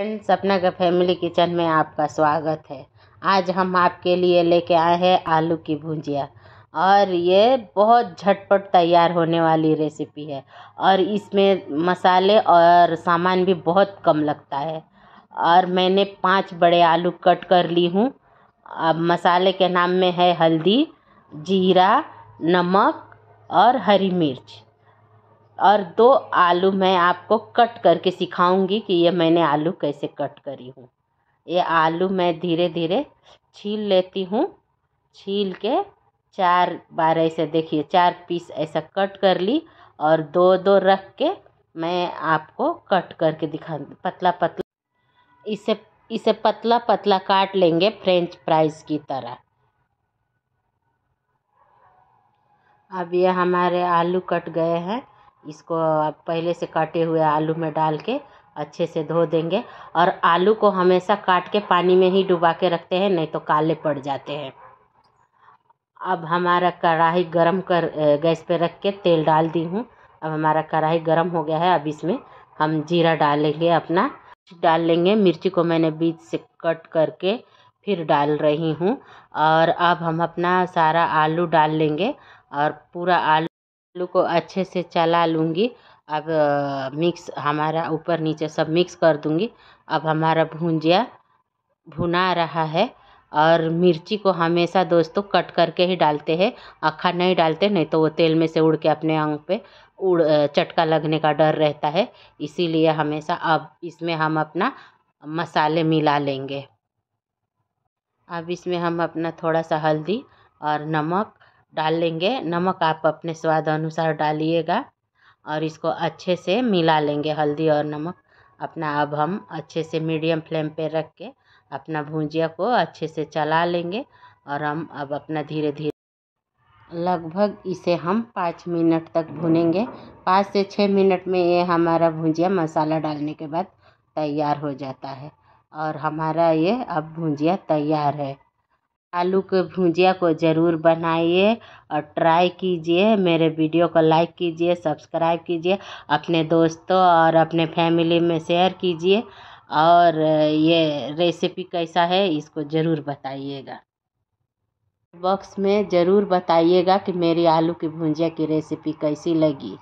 friends अपना का family kitchen में आपका स्वागत है आज हम आपके लिए लेके आए हैं आलू की भुंजिया और ये बहुत झटपट तैयार होने वाली रेसिपी है और इसमें मसाले और सामान भी बहुत कम लगता है और मैंने पांच बड़े आलू कट कर ली हूँ अब मसाले के नाम में है हल्दी जीरा नमक और हरी मिर्च और दो आलू मैं आपको कट करके सिखाऊंगी कि ये मैंने आलू कैसे कट करी हूँ ये आलू मैं धीरे धीरे छील लेती हूँ छील के चार बार ऐसे देखिए चार पीस ऐसा कट कर ली और दो दो रख के मैं आपको कट करके दिखा पतला पतला इसे इसे पतला पतला काट लेंगे फ्रेंच फ्राइज की तरह अब ये हमारे आलू कट गए हैं इसको आप पहले से कटे हुए आलू में डाल के अच्छे से धो देंगे और आलू को हमेशा काट के पानी में ही डुबा के रखते हैं नहीं तो काले पड़ जाते हैं अब हमारा कढ़ाई गरम कर गैस पे रख के तेल डाल दी हूँ अब हमारा कढ़ाई गरम हो गया है अब इसमें हम जीरा डालेंगे अपना डाल लेंगे मिर्ची को मैंने बीच से कट करके फिर डाल रही हूँ और अब हम अपना सारा आलू डाल लेंगे और पूरा आलू आलू को अच्छे से चला लूँगी अब मिक्स हमारा ऊपर नीचे सब मिक्स कर दूँगी अब हमारा भुंजिया भुना रहा है और मिर्ची को हमेशा दोस्तों कट करके ही डालते हैं अखा नहीं डालते नहीं तो वो तेल में से उड़ के अपने अंग पे उड़ चटका लगने का डर रहता है इसीलिए हमेशा अब इसमें हम अपना मसाले मिला लेंगे अब इसमें हम अपना थोड़ा सा हल्दी और नमक डाल लेंगे नमक आप अपने स्वाद अनुसार डालिएगा और इसको अच्छे से मिला लेंगे हल्दी और नमक अपना अब हम अच्छे से मीडियम फ्लेम पे रख के अपना भुजिया को अच्छे से चला लेंगे और हम अब अपना धीरे धीरे लगभग इसे हम पाँच मिनट तक भुनेंगे पाँच से छः मिनट में ये हमारा भुजिया मसाला डालने के बाद तैयार हो जाता है और हमारा ये अब भुजिया तैयार है आलू के भुजिया को ज़रूर बनाइए और ट्राई कीजिए मेरे वीडियो को लाइक कीजिए सब्सक्राइब कीजिए अपने दोस्तों और अपने फैमिली में शेयर कीजिए और ये रेसिपी कैसा है इसको ज़रूर बताइएगा बॉक्स में ज़रूर बताइएगा कि मेरी आलू की भुजिया की रेसिपी कैसी लगी